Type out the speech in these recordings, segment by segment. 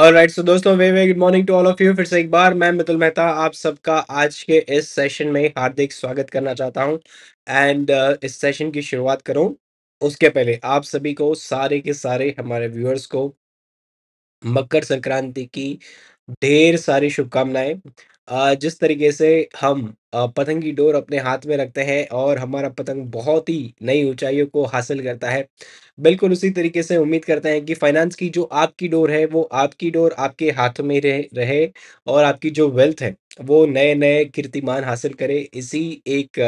Alright so दोस्तों वे वे good morning to all of you फिर से एक बार मैं मितुल मेहता आप सबका आज के इस सेशन में हार्दिक स्वागत करना चाहता हूं एंड uh, इस सेशन की शुरुआत करूं उसके पहले आप सभी को सारे के सारे हमारे व्यूअर्स को मकर संक्रांति की ढेर सारी शुभकामनाएं जिस तरीके से हम पतंग की डोर अपने हाथ में रखते हैं और हमारा पतंग बहुत ही नई ऊंचाइयों को हासिल करता है। बिल्कुल उसी तरीके से उम्मीद करते हैं कि फाइनेंस की जो आपकी डोर है, वो आपकी डोर आपके हाथ में रहे रहे और आपकी जो वेल्थ है वो नए-नए कीर्तिमान हासिल करे इसी एक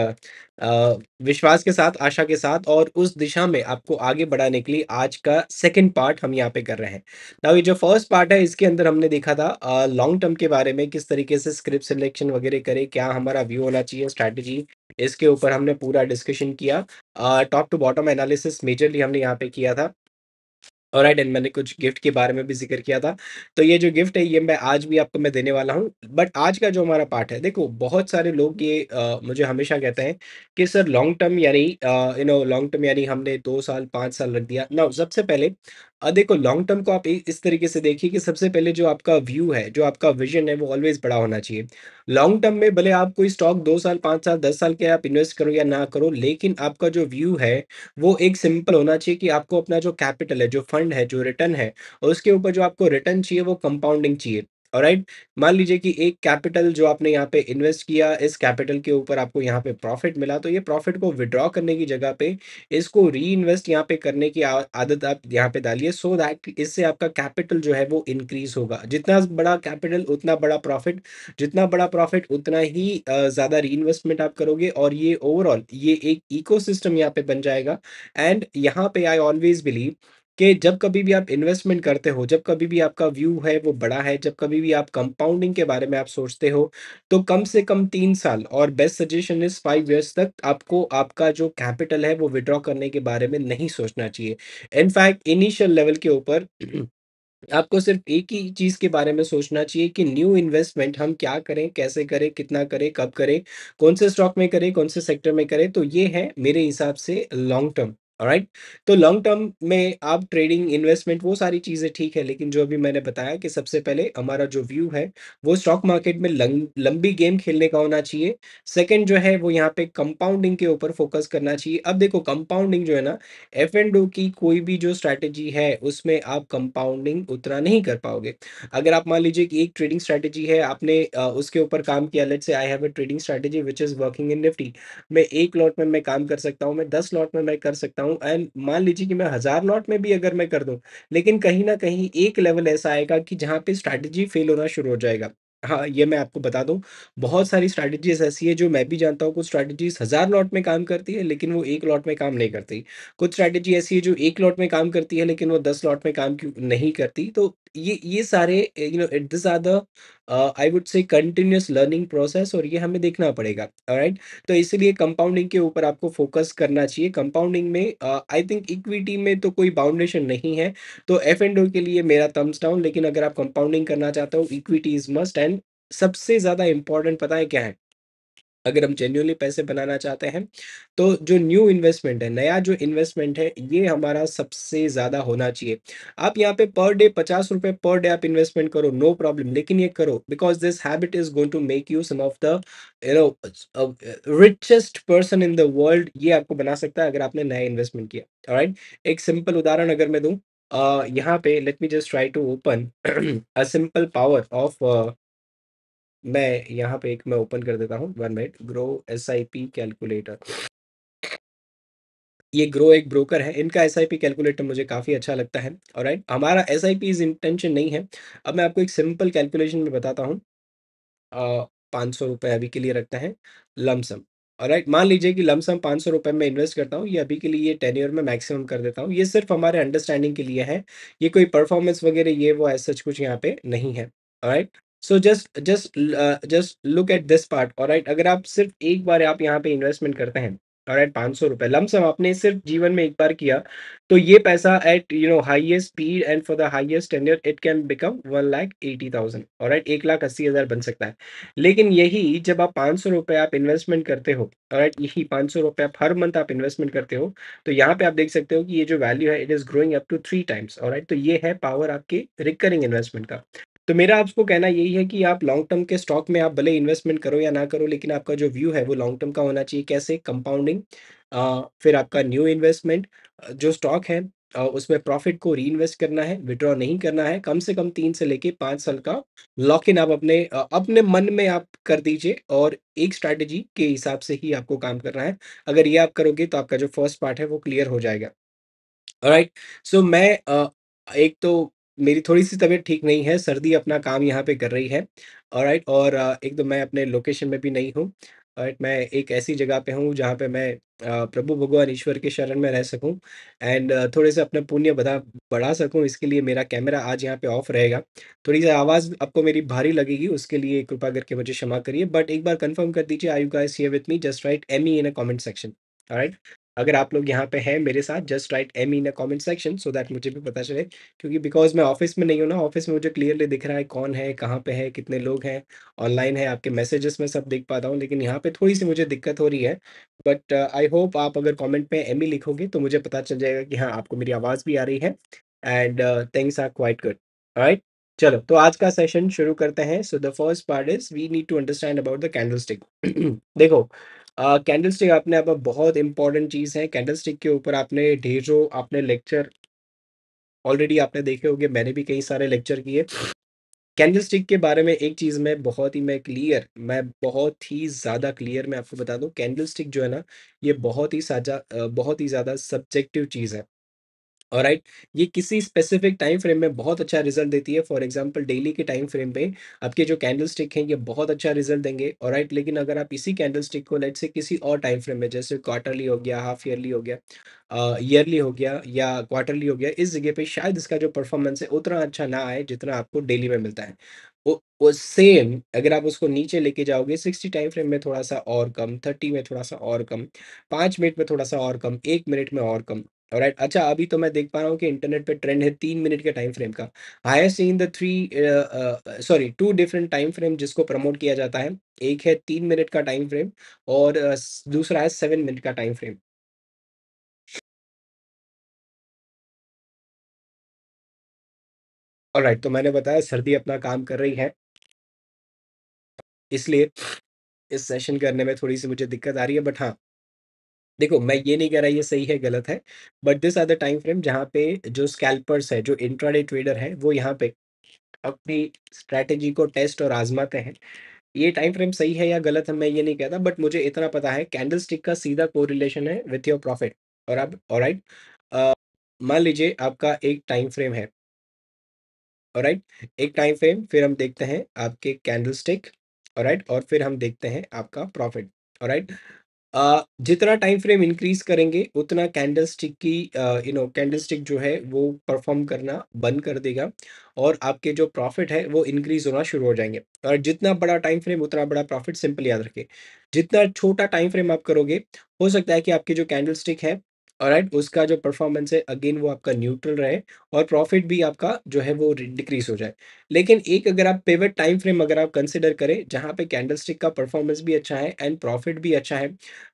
विश्वास के साथ, आशा के साथ और उस दिशा में आपको आगे बढ़ाने के लिए आज का सेकंड पार्ट हम यहाँ पे कर रहे हैं। नाउ ये जो फर्स्ट पार्ट है इसके अंदर हमने देखा था लॉन्ग टर्म के बारे में किस तरीके से स्क्रिप्ट सिलेक्शन वगैरह करें, क्या हमारा व्यू होना चाहिए, स्ट्रैटेजी इसके ऊपर हमने पूरा डिस्कशन किया। Top to bottom analysis majorly हमने यहाँ पे किया था। और एंड मैंने कुछ गिफ्ट के बारे में भी जिक्र किया था तो ये जो गिफ्ट है ये मैं आज भी आपको मैं देने वाला हूँ बट आज का जो हमारा पार्ट है देखो बहुत सारे लोग ये आ, मुझे हमेशा कहते हैं कि सर लॉन्ग टर्म यानी यू नो लॉन्ग टर्म यानी हमने दो साल पाँच साल रख दिया ना सबसे पहले देखो लॉन्ग टर्म को आप इस तरीके से देखिए कि सबसे पहले जो आपका व्यू है जो आपका विजन है वो ऑलवेज बड़ा होना चाहिए लॉन्ग टर्म में भले आप कोई स्टॉक दो साल पाँच साल दस साल के आप इन्वेस्ट करो या ना करो लेकिन आपका जो व्यू है वो एक सिंपल होना चाहिए कि आपको अपना जो कैपिटल है जो फंड है जो रिटर्न है और उसके ऊपर जो आपको रिटर्न चाहिए वो कंपाउंडिंग चाहिए राइट मान लीजिए कि एक कैपिटल जो आपने यहाँ पे इन्वेस्ट किया इस कैपिटल के ऊपर आपको यहाँ पे प्रॉफिट मिला तो ये प्रॉफिट को विड्रॉ करने की जगह पे इसको री इन्वेस्ट यहाँ पे करने की आदत आप यहाँ पे डालिए सो दैट इससे आपका कैपिटल जो है वो इंक्रीज होगा जितना बड़ा कैपिटल उतना बड़ा प्रॉफिट जितना बड़ा प्रॉफिट उतना ही ज़्यादा री इन्वेस्टमेंट आप करोगे और ये ओवरऑल ये एक इको सिस्टम यहाँ पे बन जाएगा एंड यहाँ पे आई ऑलवेज बिलीव कि जब कभी भी आप इन्वेस्टमेंट करते हो, जब कभी भी आपका व्यू है वो बड़ा है, जब कभी भी आप कंपाउंडिंग के बारे में आप सोचते हो, तो कम से कम तीन साल और best suggestion is five years तक आपको आपका जो कैपिटल है वो विड्रॉ करने के बारे में नहीं सोचना चाहिए। इनफैक्ट इनिशियल लेवल के ऊपर आपको सिर्फ एक ही चीज़ के बारे में सोचना चाहिए कि न्यू इन्वेस्टमेंट हम क्या करें, कैसे करें, कितना करें, कब करें, कौन से स्टॉक में करें, कौन से सेक्टर में करें, तो ये है मेरे हिसाब से लॉन्ग टर्म। राइट तो लॉन्ग टर्म में आप ट्रेडिंग इन्वेस्टमेंट वो सारी चीज़ें ठीक है लेकिन जो अभी मैंने बताया कि सबसे पहले हमारा जो व्यू है वो स्टॉक मार्केट में लं, लंबी गेम खेलने का होना चाहिए सेकंड जो है वो यहाँ पे कंपाउंडिंग के ऊपर फोकस करना चाहिए अब देखो कंपाउंडिंग जो है ना एफ एंड ओ की कोई भी जो स्ट्रैटेजी है उसमें आप कंपाउंडिंग उतना नहीं कर पाओगे अगर आप मान लीजिए कि एक ट्रेडिंग स्ट्रैटेजी है आपने उसके ऊपर काम किया let's say I have a trading strategy which is working in Nifty मैं एक लॉट में मैं काम कर सकता हूँ मैं दस लॉट में मैं कर सकता हूँ दूँ एंड मान लीजिए कि मैं हज़ार नॉट में भी अगर मैं कर दूँ लेकिन कहीं ना कहीं एक लेवल ऐसा आएगा कि जहाँ पे स्ट्रैटेजी फेल होना शुरू हो जाएगा हाँ ये मैं आपको बता दूं बहुत सारी स्ट्रैटेजीज ऐसी है जो मैं भी जानता हूँ कुछ स्ट्रैटेजीज हज़ार लॉट में काम करती है लेकिन वो एक लॉट में काम नहीं करती कुछ स्ट्रैटेजी ऐसी है जो एक लॉट में काम करती है लेकिन वो दस लॉट में काम क्यों नहीं करती तो ये ये सारे you know it this are the I would say continuous learning process और ये हमें देखना पड़ेगा राइट तो इसलिए कंपाउंडिंग के ऊपर आपको फोकस करना चाहिए कंपाउंडिंग में आई थिंक इक्विटी में तो कोई बाउंडेशन नहीं है तो एफ एंड ओ के लिए मेरा थम्स डाउन लेकिन अगर आप कंपाउंडिंग करना चाहते हो इक्विटी इज मस्ट एंड सबसे ज़्यादा इंपॉर्टेंट पता है क्या है अगर हम जेन्यूनली पैसे बनाना चाहते हैं तो जो न्यू इन्वेस्टमेंट है नया जो इन्वेस्टमेंट है ये हमारा सबसे ज़्यादा होना चाहिए आप यहाँ पे पर डे पचास रुपये पर डे आप इन्वेस्टमेंट करो नो no प्रॉब्लम लेकिन ये करो because this habit is going to make you some of the you know richest person in the world ये आपको बना सकता है अगर आपने नया इन्वेस्टमेंट किया राइट एक सिंपल उदाहरण अगर मैं दूँ uh, यहाँ पे let me just try to open a simple power of मैं यहाँ पे एक मैं ओपन कर देता हूँ one minute Groww S I P calculator ये ग्रो एक ब्रोकर है इनका एस आई पी कैलकुलेटर मुझे काफ़ी अच्छा लगता है और राइट हमारा S I P is intention नहीं है अब मैं आपको एक सिंपल कैलकुलेशन में बताता हूँ पाँच सौ रुपये अभी के लिए रखते हैं लमसम और राइट मान लीजिए कि लमसम पाँच सौ रुपये में इन्वेस्ट करता हूँ ये अभी के लिए टेन ईयर में मैक्सिमम कर देता हूँ ये सिर्फ हमारे अंडरस्टैंडिंग के लिए है ये कोई परफॉर्मेंस वगैरह ये वो ऐसा कुछ यहाँ पे नहीं है right so just just just look at this part और राइट अगर आप सिर्फ एक बार आप यहाँ पे इन्वेस्टमेंट करते हैं और एट पाँच सौ रुपये लमसम आपने सिर्फ जीवन में एक बार किया तो ये पैसा at you know highest speed and for the highest standard it can become one lakh eighty thousand और एट एक लाख अस्सी हज़ार बन सकता है लेकिन यही जब आप पाँच सौ रुपये आप इन्वेस्टमेंट करते हो और एट यही पाँच सौ रुपये आप हर मंथ आप इन्वेस्टमेंट करते हो तो यहाँ पे आप देख सकते हो कि ये जो वैल्यू है it is growing up to three times और तो ये है पावर आपके रिकरिंग इन्वेस्टमेंट का तो मेरा आपको कहना यही है कि आप लॉन्ग टर्म के स्टॉक में आप भले इन्वेस्टमेंट करो या ना करो लेकिन आपका जो व्यू है वो लॉन्ग टर्म का होना चाहिए कैसे कंपाउंडिंग फिर आपका न्यू इन्वेस्टमेंट जो स्टॉक है उसमें प्रॉफिट को री इन्वेस्ट करना है विड्रॉ नहीं करना है कम से कम तीन से लेके पाँच साल का लॉक इन आप अपने अपने मन में आप कर दीजिए और एक स्ट्रैटेजी के हिसाब से ही आपको काम करना है अगर ये आप करोगे तो आपका जो फर्स्ट पार्ट है वो क्लियर हो जाएगा राइट सो right. so, मैं एक तो मेरी थोड़ी-सी तबीयत ठीक नहीं है, सर्दी अपना काम यहाँ पे कर रही है, राइट और एक तो मैं अपने लोकेशन में भी नहीं हूँ, राइट मैं एक ऐसी जगह पे हूँ जहाँ पे मैं प्रभु भगवान ईश्वर के शरण में रह सकूँ एंड थोड़े-से अपने पुण्य बधा बढ़ा सकूँ, इसके लिए मेरा कैमरा आज यहाँ पे ऑफ रहेगा। थोड़ी-सी आवाज़ आपको मेरी भारी लगेगी, उसके लिए कृपा करके मुझे क्षमा करिए बट एक बार कन्फर्म कर दीजिए, are you guys here with me just write M E in a comment section, right अगर आप लोग यहाँ पे हैं मेरे साथ just write M in a comment section so that मुझे भी पता चले क्योंकि बिकॉज मैं ऑफिस में नहीं हूँ ना ऑफिस में मुझे क्लियरली दिख रहा है कौन है कहाँ पे है कितने लोग हैं ऑनलाइन है आपके मैसेजेस में सब देख पाता हूँ लेकिन यहाँ पे थोड़ी सी मुझे दिक्कत हो रही है बट आई होप आप अगर कॉमेंट में एम लिखोगे तो मुझे पता चल जाएगा कि हाँ आपको मेरी आवाज़ भी आ रही है and things are quite good right चलो तो आज का सेशन शुरू करते हैं so the first part is we need to understand about the candle stick देखो कैंडल स्टिक आपने आप बहुत इंपॉर्टेंट चीज़ है कैंडल स्टिक के ऊपर आपने ढेरों आपने लेक्चर ऑलरेडी आपने देखे होंगे मैंने भी कई सारे लेक्चर किए कैंडल स्टिक के बारे में एक चीज़ मैं बहुत ही मैं क्लियर मैं बहुत ही ज़्यादा क्लियर मैं आपको बता दूं कैंडल स्टिक जो है ना ये बहुत ही साझा बहुत ही ज़्यादा सब्जेक्टिव चीज़ है और राइट ये किसी स्पेसिफिक टाइम फ्रेम में बहुत अच्छा रिजल्ट देती है फॉर एग्जाम्पल डेली के टाइम फ्रेम पे आपके जो कैंडल स्टिक हैं ये बहुत अच्छा रिजल्ट देंगे और राइट लेकिन अगर आप इसी कैंडल स्टिक को लेट से किसी और टाइम फ्रेम में जैसे क्वार्टरली हो गया हाफ ईयरली हो गया ईयरली हो गया या क्वार्टरली हो गया इस जगह पे शायद इसका जो परफॉर्मेंस है उतना अच्छा ना आए जितना आपको डेली में मिलता है वो वो सेम अगर आप उसको नीचे लेके जाओगे सिक्सटी टाइम फ्रेम में थोड़ा सा और कम थर्टी में थोड़ा सा और कम पाँच मिनट में थोड़ा सा और कम एक मिनट में और कम राइट अच्छा अभी तो मैं देख पा रहा हूँ कि इंटरनेट पे ट्रेंड है तीन मिनट के टाइम फ्रेम का I in three the three sorry two different time frame जिसको प्रमोट किया जाता है एक है तीन मिनट का टाइम फ्रेम और uh, दूसरा है सेवन मिनट का टाइम फ्रेम राइट तो मैंने बताया सर्दी अपना काम कर रही है इसलिए इस सेशन करने में थोड़ी सी मुझे दिक्कत आ रही है बट हाँ देखो मैं ये नहीं कह रहा ये सही है गलत है but this are the time frame जहाँ पे जो स्कैल्पर्स है जो इंट्राडे ट्रेडर है वो यहाँ पे अपनी स्ट्रैटेजी को टेस्ट और आजमाते हैं ये टाइम फ्रेम सही है या गलत है मैं ये नहीं कहता बट मुझे इतना पता है कैंडलस्टिक का सीधा कोरिलेशन है विथ योर प्रॉफिट और आप राइट मान लीजिए आपका एक टाइम फ्रेम है राइट एक टाइम फ्रेम फिर हम देखते हैं आपके कैंडलस्टिक राइट और फिर हम देखते हैं आपका प्रॉफिट राइट जितना टाइम फ्रेम इंक्रीज करेंगे उतना कैंडलस्टिक की यू नो कैंडलस्टिक जो है वो परफॉर्म करना बंद कर देगा और आपके जो प्रॉफिट है वो इंक्रीज होना शुरू हो जाएंगे और जितना बड़ा टाइम फ्रेम उतना बड़ा प्रॉफिट सिंपल याद रखें जितना छोटा टाइम फ्रेम आप करोगे हो सकता है कि आपकी जो कैंडलस्टिक है राइट उसका जो परफॉर्मेंस है अगेन वो आपका न्यूट्रल रहे और प्रॉफिट भी आपका जो है वो डिक्रीज हो जाए लेकिन एक अगर आप पेवर टाइम फ्रेम अगर आप कंसिडर करें जहां पे कैंडलस्टिक का परफॉर्मेंस भी अच्छा है एंड प्रॉफिट भी अच्छा है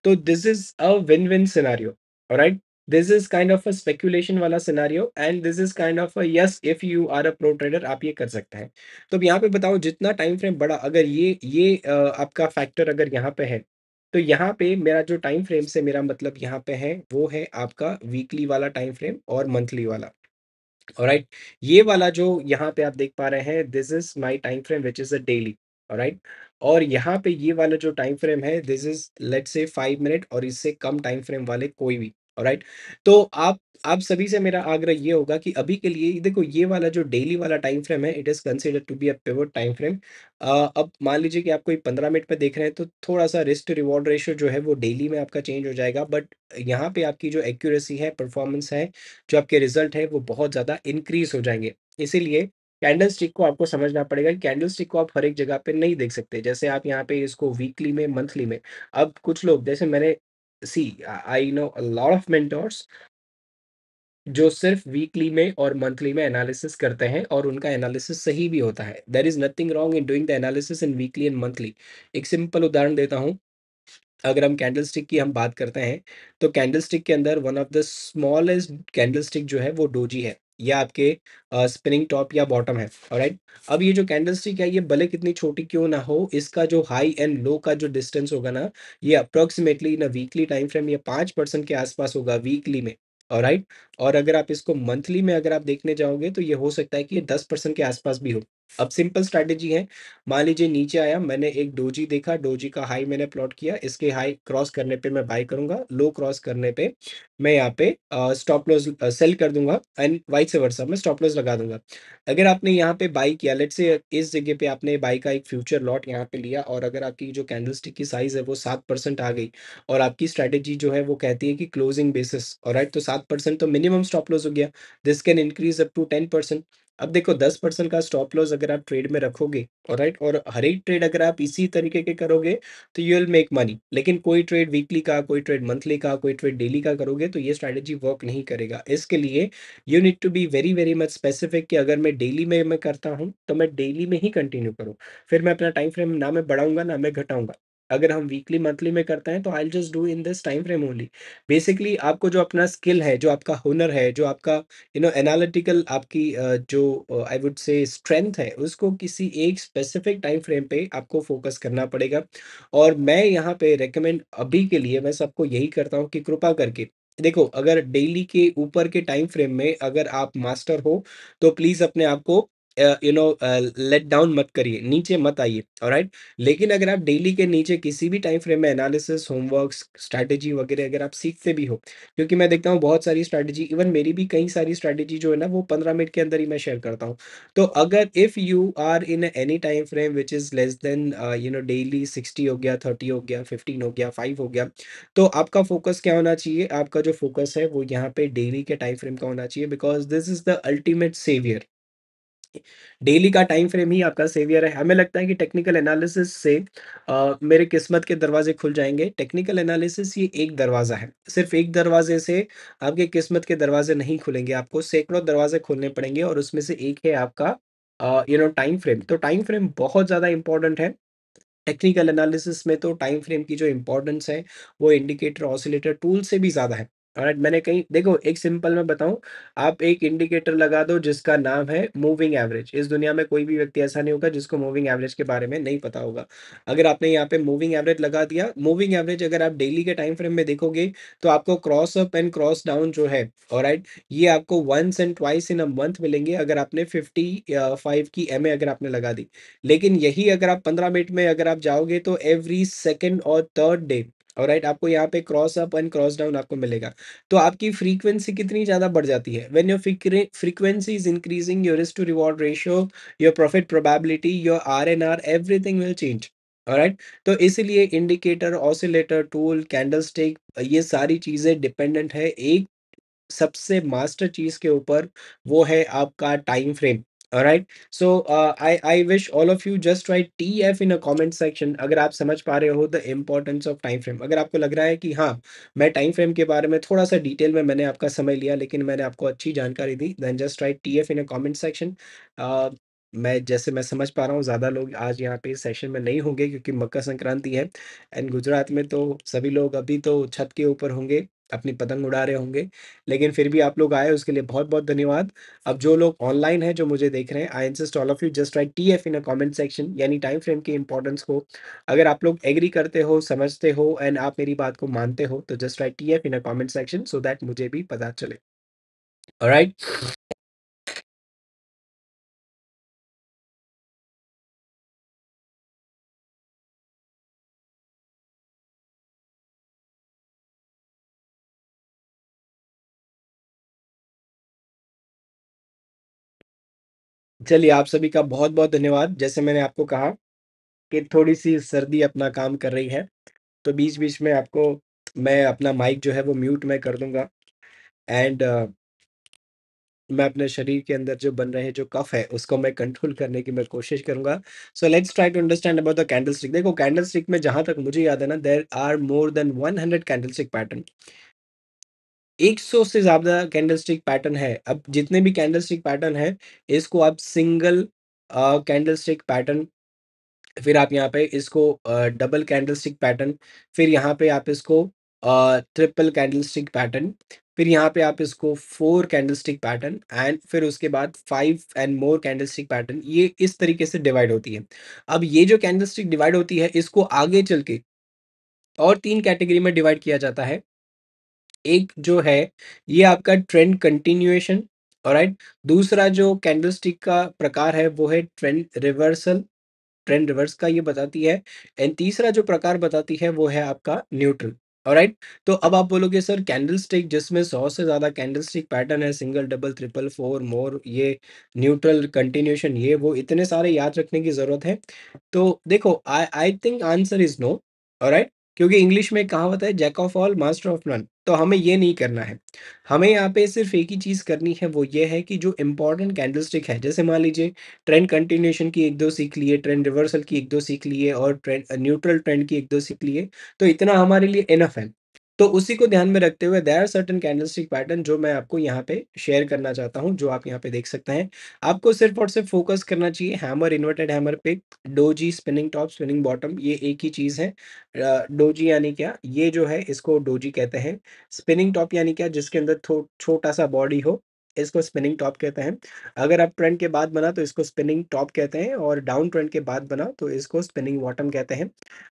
तो this is a win win scenario right this is kind of a speculation वाला scenario and this is kind of yes if you are a pro trader आप ये कर सकते हैं तो अब यहाँ पे बताओ जितना टाइम फ्रेम बड़ा अगर ये ये आपका फैक्टर अगर यहाँ पे है तो यहाँ पे मेरा जो टाइम फ्रेम से मेरा मतलब यहाँ पे है वो है आपका वीकली वाला टाइम फ्रेम और मंथली वाला राइट ये वाला जो यहाँ पे आप देख पा रहे हैं this is my time frame which is a daily right और यहाँ पे ये वाला जो टाइम फ्रेम है this is let's say five minute और इससे कम टाइम फ्रेम वाले कोई भी राइट तो आप आप सभी से मेरा आग्रह ये होगा कि अभी के लिए देखो ये वाला जो डेली वाला टाइम फ्रेम है it is consider to be a favour time frame अब मान लीजिए कि आप कोई पंद्रह मिनट पे देख रहे हैं तो थोड़ा सा रिस्क रिवॉर्ड रेशियो जो है वो डेली में आपका चेंज हो जाएगा बट यहाँ पे आपकी जो एक्यूरेसी है परफॉर्मेंस है जो आपके रिजल्ट है वो बहुत ज़्यादा इंक्रीज हो जाएंगे इसीलिए कैंडल स्टिक को आपको समझना पड़ेगा कि कैंडल स्टिक को आप हर एक जगह पे नहीं देख सकते जैसे आप यहाँ पे इसको वीकली में मंथली में अब कुछ लोग जैसे मैंने see I know a lot of mentors जो सिर्फ वीकली में और मंथली में एनालिसिस करते हैं और उनका एनालिसिस सही भी होता है there is nothing wrong in doing the analysis in weekly and monthly एक सिंपल उदाहरण देता हूँ अगर हम कैंडल स्टिक की हम बात करते हैं तो कैंडल स्टिक के अंदर one of the smallest candle stick जो है वो डोजी है ये आपके स्पिनिंग टॉप या बॉटम है राइट अब ये जो कैंडल स्टिक है ये भले कितनी छोटी क्यों ना हो इसका जो हाई एंड लो का जो डिस्टेंस होगा ना ये approximately in weekly time frame ये पाँच परसेंट के आसपास होगा वीकली में और राइट और अगर आप इसको मंथली में अगर आप देखने जाओगे तो ये हो सकता है कि ये दस परसेंट के आसपास भी हो अब सिंपल स्ट्रैटेजी है मान लीजिए नीचे आया मैंने एक डोजी देखा डोजी का हाई मैंने प्लॉट किया इसके हाई क्रॉस करने पे मैं बाय करूंगा लो क्रॉस करने पे मैं यहाँ पे स्टॉप लॉस सेल कर दूंगा एंड वाइट से वर्सा मैं स्टॉप लॉस लगा दूंगा अगर आपने यहाँ पे बाई किया लेट से इस जगह पे आपने बाई का एक फ्यूचर लॉट यहाँ पे लिया और अगर आपकी जो कैंडल की साइज है वो सात परसेंट आ गई और आपकी स्ट्रैटेजी जो है वो कहती है कि क्लोजिंग बेसिस और राइट तो सात परसेंट तो मिनिमम स्टॉप लॉस हो गया this can increase up to ten percent अब देखो दस परसेंट का स्टॉप लॉस अगर आप ट्रेड में रखोगे राइट और हर एक ट्रेड अगर आप इसी तरीके के करोगे तो यू विल मेक मनी लेकिन कोई ट्रेड वीकली का कोई ट्रेड मंथली का कोई ट्रेड डेली का करोगे तो ये स्ट्रैटेजी वर्क नहीं करेगा इसके लिए you need to be very very much specific कि अगर मैं डेली में मैं करता हूँ तो मैं डेली में ही कंटिन्यू करूँ फिर मैं अपना टाइम फ्रेम ना मैं बढ़ाऊंगा ना मैं घटाऊंगा अगर हम वीकली मंथली में करते हैं तो I just do in this time frame only basically आपको जो अपना स्किल है जो आपका हुनर है जो आपका यू नो एनालिटिकल आपकी जो आई वुड से स्ट्रेंथ है उसको किसी एक स्पेसिफिक टाइम फ्रेम पे आपको फोकस करना पड़ेगा और मैं यहाँ पे रिकमेंड अभी के लिए मैं सबको यही करता हूँ कि कृपा करके देखो अगर डेली के ऊपर के टाइम फ्रेम में अगर आप मास्टर हो तो प्लीज़ अपने आप को यू नो लेट डाउन मत करिए नीचे मत आइए राइट लेकिन अगर आप डेली के नीचे किसी भी टाइम फ्रेम में एनालिसिस होमवर्क स्ट्रैटेजी वगैरह अगर आप सीखते भी हो क्योंकि मैं देखता हूँ बहुत सारी स्ट्रैटेजी इवन मेरी भी कई सारी स्ट्रैटेजी जो है ना वो पंद्रह मिनट के अंदर ही मैं शेयर करता हूँ तो अगर if you are in any time frame which is less than you know daily sixty हो गया थर्टी हो गया फिफ्टीन हो गया फाइव हो गया तो आपका फोकस क्या होना चाहिए आपका जो फोकस है वो यहाँ पे डेली के टाइम फ्रेम का होना चाहिए because this is the ultimate saviour daily का टाइम फ्रेम ही आपका सेवियर है हमें लगता है कि टेक्निकल एनालिसिस से आ, मेरे किस्मत के दरवाजे खुल जाएंगे टेक्निकल एनालिसिस ये एक दरवाज़ा है सिर्फ एक दरवाजे से आपके किस्मत के दरवाजे नहीं खुलेंगे आपको सैकड़ों दरवाजे खोलने पड़ेंगे और उसमें से एक है आपका यू नो टाइम फ्रेम तो टाइम फ्रेम बहुत ज़्यादा इंपॉर्टेंट है टेक्निकल एनालिसिस में तो टाइम फ्रेम की जो इंपॉर्टेंस है वो इंडिकेटर ऑसिलेटर टूल से भी ज़्यादा है और मैंने कहीं देखो एक सिंपल मैं बताऊं आप एक इंडिकेटर लगा दो जिसका नाम है मूविंग एवरेज। इस दुनिया में कोई भी व्यक्ति ऐसा नहीं होगा जिसको मूविंग एवरेज के बारे में नहीं पता होगा। अगर आपने यहाँ पे मूविंग एवरेज लगा दिया, मूविंग एवरेज अगर आप डेली के टाइम फ्रेम में देखोगे, तो आपको cross up and cross down जो है, ऑलराइट? ये आपको once and twice in a month मिलेंगे अगर आपने फिफ्टी फाइव की एम अगर आपने लगा दी। लेकिन यही अगर आप पंद्रह मिनट में अगर आप जाओगे तो एवरी सेकेंड और थर्ड डे और राइट आपको यहाँ पे cross up and cross down आपको मिलेगा तो आपकी फ्रीक्वेंसी कितनी ज़्यादा बढ़ जाती है when your frequency is increasing your risk to reward ratio your profit probability your R N R everything will change right तो इसीलिए इंडिकेटर ऑसिलेटर टूल कैंडलस्टिक ये सारी चीज़ें डिपेंडेंट है एक सबसे मास्टर चीज़ के ऊपर वो है आपका time frame All right. So uh, I I wish all of you just write TF in a comment section. अगर आप समझ पा रहे हो the importance of time frame अगर आपको लग रहा है कि हाँ मैं टाइम फ्रेम के बारे में थोड़ा सा डिटेल में मैंने आपका समय लिया लेकिन मैंने आपको अच्छी जानकारी दी then just write T F in a comment section मैं जैसे मैं समझ पा रहा हूँ ज़्यादा लोग आज यहाँ पे सेशन में नहीं होंगे क्योंकि मकर संक्रांति है एंड गुजरात में तो सभी लोग अभी तो छत के ऊपर होंगे अपनी पतंग उड़ा रहे होंगे लेकिन फिर भी आप लोग आए उसके लिए बहुत बहुत धन्यवाद अब जो लोग ऑनलाइन है जो मुझे देख रहे हैं I insist all of you just write T F in a comment section यानी टाइम फ्रेम की इंपॉर्टेंस को अगर आप लोग एग्री करते हो समझते हो एंड आप मेरी बात को मानते हो तो just write T F in a comment section so that मुझे भी पता चले राइट चलिए आप सभी का बहुत बहुत धन्यवाद जैसे मैंने आपको कहा कि थोड़ी सी सर्दी अपना काम कर रही है तो बीच बीच में आपको मैं अपना माइक जो है वो म्यूट में कर दूंगा एंड मैं अपने शरीर के अंदर जो बन रहे जो कफ है उसको मैं कंट्रोल करने की मैं कोशिश करूंगा so let's try to understand about the candle stick देखो कैंडल स्टिक में जहां तक मुझे याद है ना there are more than one hundred candle stick pattern एक सौ से ज़्यादा कैंडल स्टिक पैटर्न है अब जितने भी कैंडल स्टिक पैटर्न है इसको आप सिंगल कैंडल स्टिक पैटर्न फिर आप यहाँ पे इसको डबल कैंडल स्टिक पैटर्न फिर यहाँ पे आप इसको ट्रिपल कैंडल स्टिक पैटर्न फिर यहाँ पे आप इसको four candle stick pattern and फिर उसके बाद five and more candle stick pattern ये इस तरीके से डिवाइड होती है अब ये जो कैंडल स्टिक डिवाइड होती है इसको आगे चल के और तीन कैटेगरी में डिवाइड किया जाता है एक जो है ये आपका ट्रेंड कंटिन्यूएशन और राइट दूसरा जो कैंडलस्टिक का प्रकार है वो है ट्रेंड रिवर्सल ट्रेंड रिवर्स का ये बताती है एंड तीसरा जो प्रकार बताती है वो है आपका न्यूट्रल और राइट तो अब आप बोलोगे सर कैंडल स्टिक जिसमें सौ से ज़्यादा कैंडल स्टिक पैटर्न है single double triple four more ये न्यूट्रल कंटिन्यूएशन ये वो इतने सारे याद रखने की ज़रूरत है तो देखो I I think answer is no और राइट क्योंकि इंग्लिश में कहावत है jack of all master of none तो हमें ये नहीं करना है हमें यहाँ पे सिर्फ एक ही चीज़ करनी है वो ये है कि जो इम्पॉर्टेंट कैंडलस्टिक है जैसे मान लीजिए ट्रेंड कंटिन्यूशन की एक दो सीख लिए ट्रेंड रिवर्सल की एक दो सीख लिए और ट्रेंड न्यूट्रल ट्रेंड की एक दो सीख लिए तो इतना हमारे लिए इनफ है तो उसी को ध्यान में रखते हुए देर सर्टन कैंडलस्टिक पैटर्न जो मैं आपको यहाँ पे शेयर करना चाहता हूँ जो आप यहाँ पे देख सकते हैं आपको सिर्फ और सिर्फ फोकस करना चाहिए हैमर इन्वर्टेड हैमर पे doji spinning top spinning bottom ये एक ही चीज़ है डोजी यानी क्या ये जो है इसको डोजी कहते हैं स्पिनिंग टॉप यानी क्या जिसके अंदर छोटा सा बॉडी हो इसको स्पिनिंग टॉप कहते हैं अगर अप ट्रेंड के बाद बना तो इसको स्पिनिंग टॉप कहते हैं और डाउन ट्रेंड के बाद बना तो इसको स्पिनिंग बॉटम कहते हैं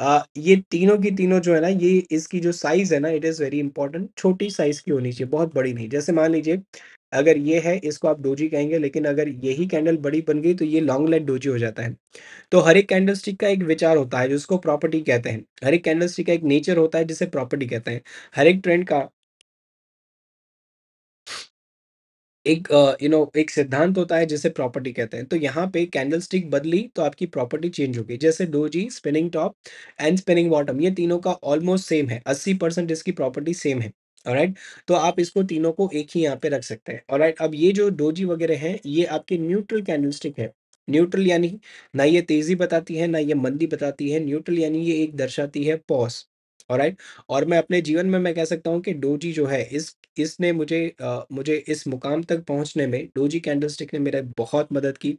आ, ये तीनों की तीनों जो है ना ये इसकी जो साइज़ है ना इट इज़ वेरी इंपॉर्टेंट छोटी साइज़ की होनी चाहिए बहुत बड़ी नहीं जैसे मान लीजिए अगर ये है इसको आप डोजी कहेंगे लेकिन अगर यही कैंडल बड़ी बन गई तो ये लॉन्ग लेट डोजी हो जाता है तो हर एक कैंडल स्टिक का एक विचार होता है जिसको प्रॉपर्टी कहते हैं हर एक कैंडल स्टिक का एक नेचर होता है जिसे प्रॉपर्टी कहते हैं हर एक ट्रेंड का एक यू नो एक सिद्धांत होता है जिसे प्रॉपर्टी कहते हैं तो यहाँ पे कैंडलस्टिक बदली तो आपकी प्रॉपर्टी चेंज होगी जैसे doji spinning top and spinning bottom ये तीनों का ऑलमोस्ट सेम है अस्सी परसेंट इसकी प्रॉपर्टी सेम है राइट तो आप इसको तीनों को एक ही यहाँ पे रख सकते हैं राइट अब ये जो डोजी वगैरह है ये आपके न्यूट्रल कैंडल है न्यूट्रल यानी ना ये तेजी बताती है ना ये मंदी बताती है न्यूट्रल यानी ये एक दर्शाती है पॉस राइट और मैं अपने जीवन में मैं कह सकता हूँ कि डोजी जो है इस इसने मुझे आ, मुझे इस मुकाम तक पहुँचने में डोजी कैंडलस्टिक ने मेरा बहुत मदद की।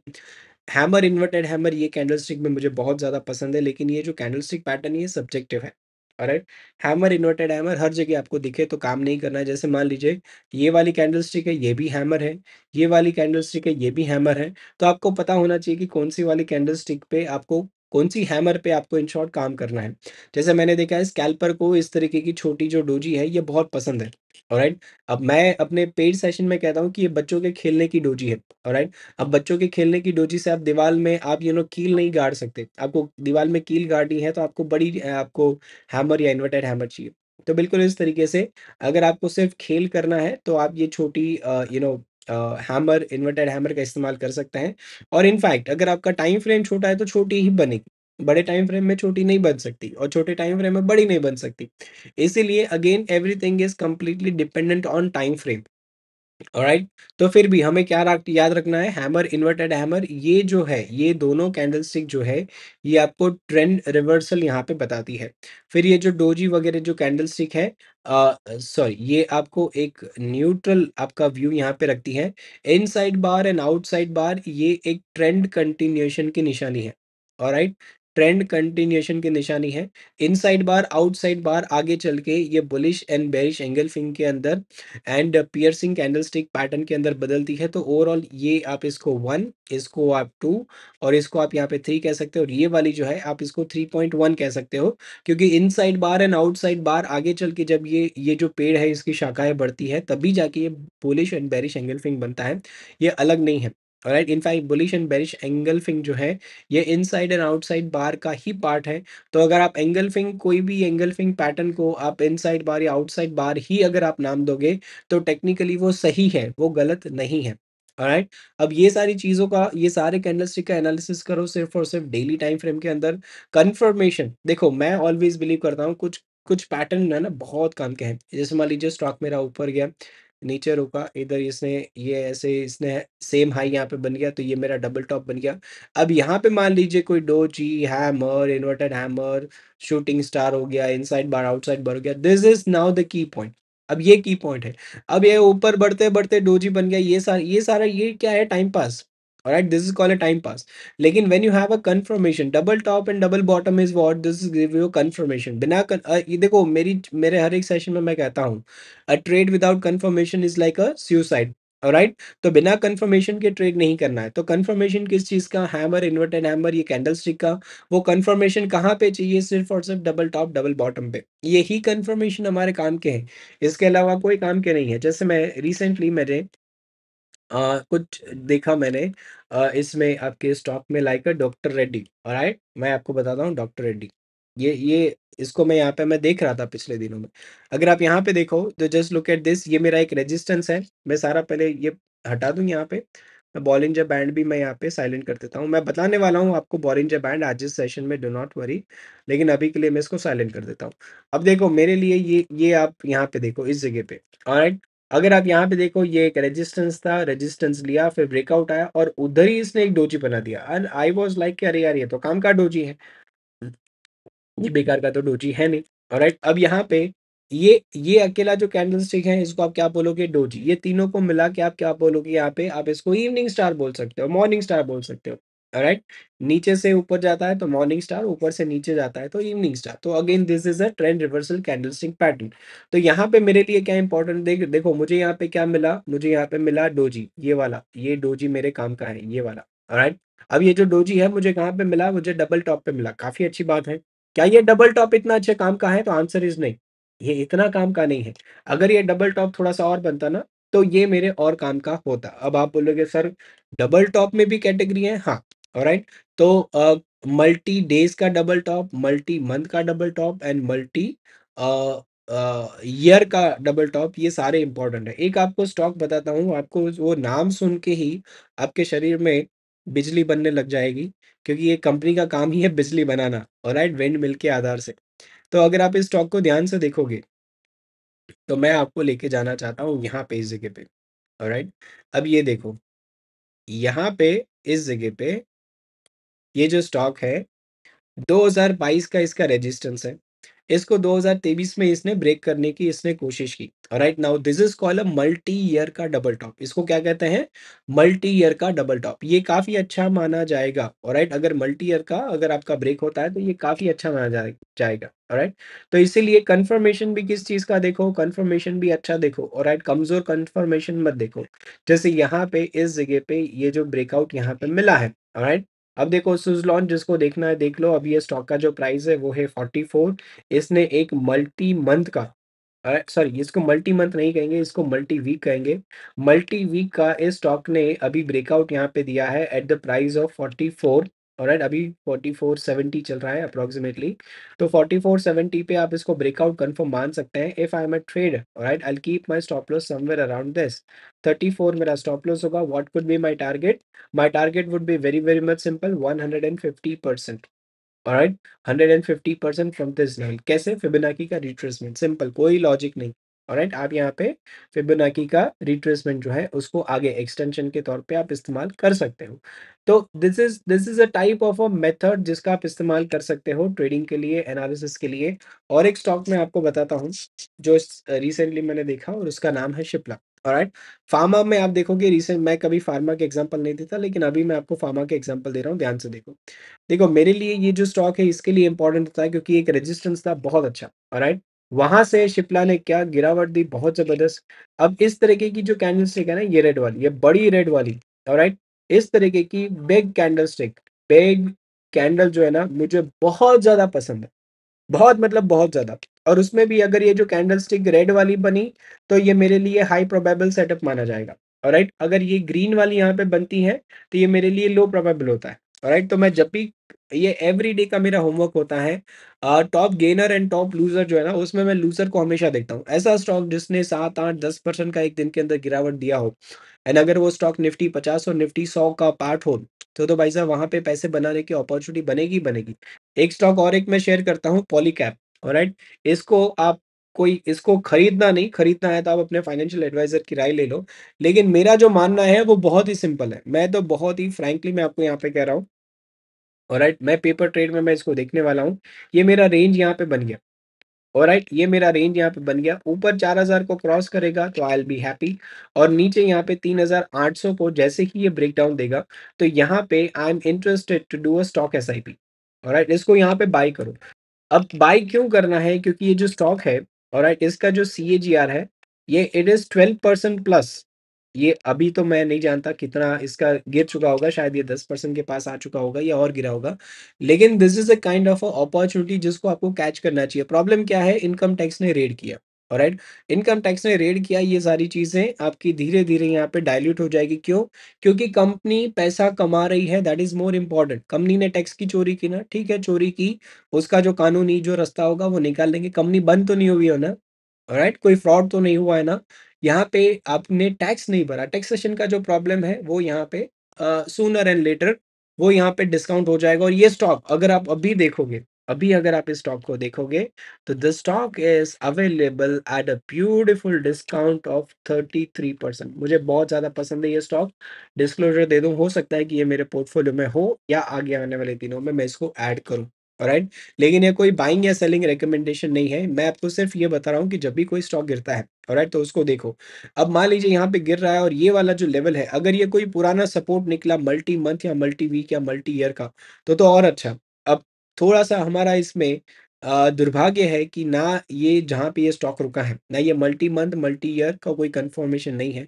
हैमर इन्वर्टेड हैमर ये कैंडलस्टिक में मुझे बहुत ज़्यादा पसंद है लेकिन ये जो कैंडलस्टिक पैटर्न ये सब्जेक्टिव है। राइट हैमर इन्वर्टेड हैमर हर जगह आपको दिखे तो काम नहीं करना है। जैसे मान लीजिए ये वाली कैंडलस्टिक है ये भी हैमर है, ये वाली कैंडलस्टिक है ये भी हैमर है। तो आपको पता होना चाहिए कि कौन-सी वाली कैंडलस्टिक पे आपको कौन सी हैमर पे आपको इन शॉर्ट काम करना है जैसे मैंने देखा है स्कैल्पर को इस तरीके की छोटी जो डोजी है ये बहुत पसंद है राइट अब मैं अपने पेड सेशन में कहता हूँ कि ये बच्चों के खेलने की डोजी है राइट अब बच्चों के खेलने की डोजी से आप दीवार में आप यू नो कील नहीं गाड़ सकते आपको दीवार में कील गाड़नी है तो आपको बड़ी आपको हैमर या इन्वर्टेड हैमर चाहिए तो बिल्कुल इस तरीके से अगर आपको सिर्फ खेल करना है तो आप ये छोटी you know hammer inverted hammer का इस्तेमाल कर सकते हैं और इनफैक्ट अगर आपका टाइम फ्रेम छोटा है तो छोटी ही बनेगी बड़े टाइम फ्रेम में छोटी नहीं बन सकती और छोटे टाइम फ्रेम में बड़ी नहीं बन सकती इसीलिए again everything is completely dependent on time frame right right? तो फिर भी हमें क्या रख, याद रखना है हैमर इन्वर्टेड हैमर ये जो है ये दोनों कैंडलस्टिक जो है ये आपको ट्रेंड रिवर्सल यहाँ पे बताती है फिर ये जो डोजी वगैरह जो कैंडलस्टिक है सॉरी ये आपको एक न्यूट्रल आपका व्यू यहाँ पे रखती है इन बार एंड आउटसाइड बार ये एक ट्रेंड कंटिन्यूएशन की निशानी है और राइट ट्रेंड कंटिन्यूएशन की निशानी है इनसाइड बार आउटसाइड बार आगे चल के ये bullish and bearish engulfing के अंदर एंड पियर्सिंग कैंडलस्टिक पैटर्न के अंदर बदलती है तो ओवरऑल ये आप इसको वन इसको आप टू और इसको आप यहाँ पे थ्री कह सकते हो और ये वाली जो है आप इसको थ्री पॉइंट वन कह सकते हो क्योंकि side bar and outside bar आगे चल के जब ये ये जो पेड़ है इसकी शाखाएं बढ़ती है तभी जाके ये bullish and bearish engulfing बनता है ये अलग नहीं है right in fact bullish and bearish engulfing जो है ये इनसाइड एंड आउटसाइड बार का ही पार्ट है तो अगर आप एंगलफिंग कोई भी एंगलफिंग पैटर्न को आप इनसाइड बार या आउटसाइड बार ही अगर आप नाम दोगे तो टेक्निकली वो सही है वो गलत नहीं है राइट right? अब ये सारी चीज़ों का ये सारे कैंडलस्टिक का एनालिसिस करो सिर्फ और सिर्फ डेली टाइम फ्रेम के अंदर कंफर्मेशन देखो मैं ऑलवेज बिलीव करता हूँ कुछ कुछ पैटर्न है ना बहुत काम के हैं जैसे मान लीजिए स्टॉक मेरा ऊपर गया नीचे रुका इधर इसने ये ऐसे इसने सेम हाई यहाँ पे बन गया तो ये मेरा डबल टॉप बन गया अब यहाँ पे मान लीजिए कोई doji hammer inverted hammer shooting star हो गया इनसाइड बार आउटसाइड बार हो गया this is now the key point अब ये की पॉइंट है अब ये ऊपर बढ़ते बढ़ते डोजी बन गया ये सारा ये सारा ये क्या है time pass right this is called a time pass. lekin when you have a confirmation, double top and double bottom is what this is give you a confirmation. bina कन, आ, ये देखो मेरी मेरे हर एक सेशन में मैं कहता हूँ a trade without confirmation is like a suicide right तो बिना कंफर्मेशन के ट्रेड नहीं करना है तो कंफर्मेशन किस चीज़ का हैमर इन्वर्टेड हैमर ये कैंडलस्टिक का वो कंफर्मेशन कहाँ पे चाहिए सिर्फ और सिर्फ डबल टॉप डबल बॉटम पे यही कंफर्मेशन हमारे काम के हैं इसके अलावा कोई काम के नहीं है जैसे मैं रिसेंटली मेरे आ, कुछ देखा मैंने आ, इसमें आपके स्टॉक में लाइक है डॉक्टर रेड्डी और मैं आपको बताता हूँ डॉक्टर रेड्डी ये ये इसको मैं यहाँ पे मैं देख रहा था पिछले दिनों में अगर आप यहाँ पे देखो तो जस्ट लुक एट दिस ये मेरा एक रेजिस्टेंस है मैं सारा पहले ये हटा दूँ यहाँ पे मैं बॉलिंजर बैंड भी मैं यहाँ पे साइलेंट कर देता हूँ मैं बताने वाला हूँ आपको बॉलिंजर बैंड आज इस सेशन में डो नॉट वरी लेकिन अभी के लिए मैं इसको साइलेंट कर देता हूँ अब देखो मेरे लिए ये ये आप यहाँ पे देखो इस जगह पे और अगर आप यहाँ पे देखो ये एक रेजिस्टेंस था रेजिस्टेंस लिया फिर ब्रेकआउट आया और उधर ही इसने एक डोजी बना दिया एंड आई वॉज लाइक अरे यार ये तो काम का डोजी है ये बेकार का तो डोजी है नहीं राइट अब यहाँ पे ये ये अकेला जो कैंडल स्टिक है इसको आप क्या बोलोगे डोजी ये तीनों को मिला के आप क्या बोलोगे यहाँ पे आप इसको इवनिंग स्टार बोल सकते हो मॉर्निंग स्टार बोल सकते हो राइट नीचे से ऊपर जाता है तो मॉर्निंग स्टार ऊपर से नीचे जाता है तो इवनिंग स्टार तो again this is a trend reversal candlestick pattern तो यहाँ पे मेरे लिए क्या इंपॉर्टेंट देख देखो मुझे यहाँ पे क्या मिला मुझे यहाँ पे मिला डोजी ये वाला ये डोजी मेरे काम का है ये वाला राइट अब ये जो डोजी है मुझे कहाँ पे मिला मुझे डबल टॉप पे मिला काफी अच्छी बात है क्या ये डबल टॉप इतना अच्छे काम का है तो आंसर इज नहीं ये इतना काम का नहीं है अगर ये डबल टॉप थोड़ा सा और बनता ना तो ये मेरे और काम का होता अब आप बोलोगे सर डबल टॉप में भी कैटेगरी है हाँ राइट तो मल्टी uh, डेज का डबल टॉप मल्टी मंथ का double top and multi year का डबल टॉप ये सारे इंपॉर्टेंट है एक आपको स्टॉक बताता हूँ आपको वो नाम सुन के ही आपके शरीर में बिजली बनने लग जाएगी क्योंकि ये कंपनी का काम ही है बिजली बनाना और राइट वेंड मिल के आधार से तो अगर आप इस स्टॉक को ध्यान से देखोगे तो मैं आपको लेके जाना चाहता हूँ यहाँ पे इस जगह पे और राइट अब ये देखो यहाँ पे इस जगह पे ये जो स्टॉक है 2022 का इसका रेजिस्टेंस है इसको 2023 में इसने ब्रेक करने की इसने कोशिश की right now this is call a multi year का डबल टॉप इसको क्या कहते हैं मल्टी ईयर का डबल टॉप ये काफी अच्छा माना जाएगा राइट अगर मल्टी ईयर का अगर आपका ब्रेक होता है तो ये काफी अच्छा माना जाएगा राइट तो इसीलिए कंफर्मेशन भी किस चीज का देखो कंफर्मेशन भी अच्छा देखो राइट कमजोर कंफर्मेशन मत देखो जैसे यहाँ पे इस जगह पे ये जो ब्रेकआउट यहाँ पे मिला है राइट अब देखो सुजलॉन जिसको देखना है देख लो अब ये स्टॉक का जो प्राइस है वो है फोर्टी फोर इसने एक मल्टी मंथ का सॉरी इसको मल्टी मंथ नहीं कहेंगे इसको मल्टी वीक कहेंगे मल्टी वीक का इस स्टॉक ने अभी ब्रेकआउट यहाँ पे दिया है at the price of forty four और राइट अभी 4470 चल रहा है अप्रोक्सीमेटली तो 4470 पे आप इसको ब्रेकआउट कन्फर्म मान सकते हैं if I am a trade right I keep my stop loss somewhere around this 34 मेरा स्टॉप लॉस होगा what could be my target my target would be very very much simple 150 percent right hundred and fifty percent from this level कैसे Fibonacci का retracement simple कोई logic नहीं right आप यहाँ पे Fibonacci का रिट्रेसमेंट जो है उसको आगे एक्सटेंशन के तौर पे आप इस्तेमाल कर सकते हो तो this is this is a type of a method जिसका आप इस्तेमाल कर सकते हो ट्रेडिंग के लिए एनालिसिस के लिए और एक स्टॉक मैं आपको बताता हूँ जो रिसेंटली मैंने देखा और उसका नाम है शिप्ला राइट फार्मा में आप देखोगे रिसेंट मैं कभी फार्मा के एग्जांपल नहीं देता लेकिन अभी मैं आपको फार्मा के एग्जांपल दे रहा हूँ ध्यान से देखो देखो मेरे लिए ये जो स्टॉक है इसके लिए इंपॉर्टेंट होता है क्योंकि एक रेजिस्टेंस था बहुत अच्छा राइट वहां से शिप्ला ने क्या गिरावट दी बहुत जबरदस्त अब इस तरीके की जो कैंडल स्टिक है ना ये रेड वाली ये बड़ी रेड वाली राइट इस तरीके की big candlestick big candle जो है ना मुझे बहुत ज्यादा पसंद है बहुत मतलब बहुत ज्यादा और उसमें भी अगर ये जो कैंडल स्टिक रेड वाली बनी तो ये मेरे लिए हाई प्रोबेबल सेटअप माना जाएगा राइट अगर ये ग्रीन वाली यहाँ पे बनती है तो ये मेरे लिए लो प्रोबेबल होता है राइट तो मैं जब भी ये एवरी डे का मेरा होमवर्क होता है top gainer and top loser जो है ना उसमें मैं लूजर को हमेशा देखता हूँ ऐसा स्टॉक जिसने सात आठ दस परसेंट का एक दिन के अंदर गिरावट दिया हो एंड अगर वो स्टॉक निफ्टी पचास और निफ्टी सौ का पार्ट हो तो तो भाई साहब वहाँ पे पैसे बनाने की अपॉर्चुनिटी बनेगी बनेगी एक स्टॉक और एक मैं शेयर करता हूँ पॉलीकैप राइट इसको आप कोई इसको खरीदना नहीं खरीदना है तो आप अपने फाइनेंशियल एडवाइजर की राय ले लो लेकिन मेरा जो मानना है वो बहुत ही सिंपल है मैं तो बहुत ही फ्रेंकली मैं आपको यहाँ पे कह रहा हूँ और राइट मैं पेपर ट्रेड में मैं इसको देखने वाला हूँ ये मेरा रेंज यहाँ पे बन गया और राइट ये मेरा रेंज यहाँ पे बन गया ऊपर हजार को क्रॉस करेगा तो आई एल बी हैप्पी और नीचे यहाँ पे सौ को जैसे ही ये ब्रेक डाउन देगा तो यहाँ पे I am interested to do a stock S I P और राइट इसको यहाँ पे बाई करो अब बाई क्यों करना है क्योंकि ये जो स्टॉक है और right, इसका जो सी है ये it is twelve percent plus ये अभी तो मैं नहीं जानता कितना इसका गिर चुका होगा शायद ये दस परसेंट के पास आ चुका होगा या और गिरा होगा लेकिन this is a kind of opportunity जिसको आपको कैच करना चाहिए प्रॉब्लम क्या है इनकम टैक्स ने रेड किया राइट इनकम टैक्स ने रेड किया ये सारी चीज़ें आपकी धीरे धीरे यहाँ पे डायल्यूट हो जाएगी क्यों क्योंकि कंपनी पैसा कमा रही है that is more important company ने टैक्स की चोरी की ना ठीक है चोरी की उसका जो कानूनी जो रास्ता होगा वो निकाल लेंगे कंपनी बंद तो नहीं हुई हो ना राइट कोई फ्रॉड तो नहीं हुआ है ना यहाँ पे आपने टैक्स नहीं भरा टैक्सेशन का जो प्रॉब्लम है वो यहाँ पे सूनर एंड लेटर वो यहाँ पे डिस्काउंट हो जाएगा और ये स्टॉक अगर आप अभी देखोगे अभी अगर आप इस स्टॉक को देखोगे तो the stock is available at a beautiful discount of 33 percent मुझे बहुत ज़्यादा पसंद है ये स्टॉक डिस्क्लोजर दे दूँ हो सकता है कि ये मेरे पोर्टफोलियो में हो या आगे आने वाले दिनों में मैं इसको ऐड करूँ राइट लेकिन ये कोई बाइंग या सेलिंग रिकमेंडेशन नहीं है मैं आपको सिर्फ ये बता रहा हूँ कि जब भी कोई स्टॉक गिरता है राइट तो उसको देखो अब मान लीजिए यहाँ पे गिर रहा है और ये वाला जो लेवल है अगर ये कोई पुराना सपोर्ट निकला मल्टी मंथ या मल्टी वीक या मल्टी ईयर का तो तो और अच्छा थोड़ा सा हमारा इसमें दुर्भाग्य है कि ना ये जहाँ पे ये स्टॉक रुका है ना ये मल्टी मंथ मल्टी ईयर का कोई कंफर्मेशन नहीं है